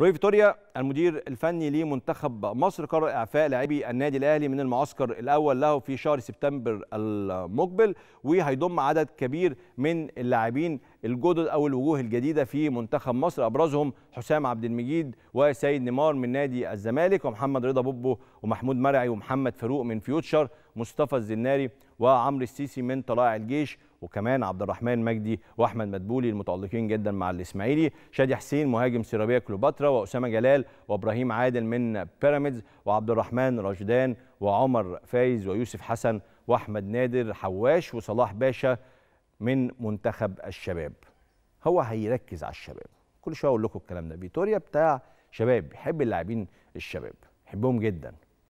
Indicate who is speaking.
Speaker 1: روي فيتوريا المدير الفني لمنتخب مصر قرر اعفاء لاعبي النادي الاهلي من المعسكر الاول له في شهر سبتمبر المقبل وهيضم عدد كبير من اللاعبين الجدد او الوجوه الجديده في منتخب مصر ابرزهم حسام عبد المجيد وسيد نيمار من نادي الزمالك ومحمد رضا بوبو ومحمود مرعي ومحمد فاروق من فيوتشر مصطفى الزناري وعمرو السيسي من طلائع الجيش وكمان عبد الرحمن مجدي واحمد مدبولي المتالقين جدا مع الاسماعيلي شادي حسين مهاجم سيرابيا كليوباترا واسامه جلال وابراهيم عادل من بيراميدز وعبد الرحمن رشدان وعمر فايز ويوسف حسن واحمد نادر حواش وصلاح باشا من منتخب الشباب هو هيركز على الشباب كل شويه اقول لكم الكلام ده فيتوريا بتاع شباب بيحب اللاعبين الشباب يحبهم جدا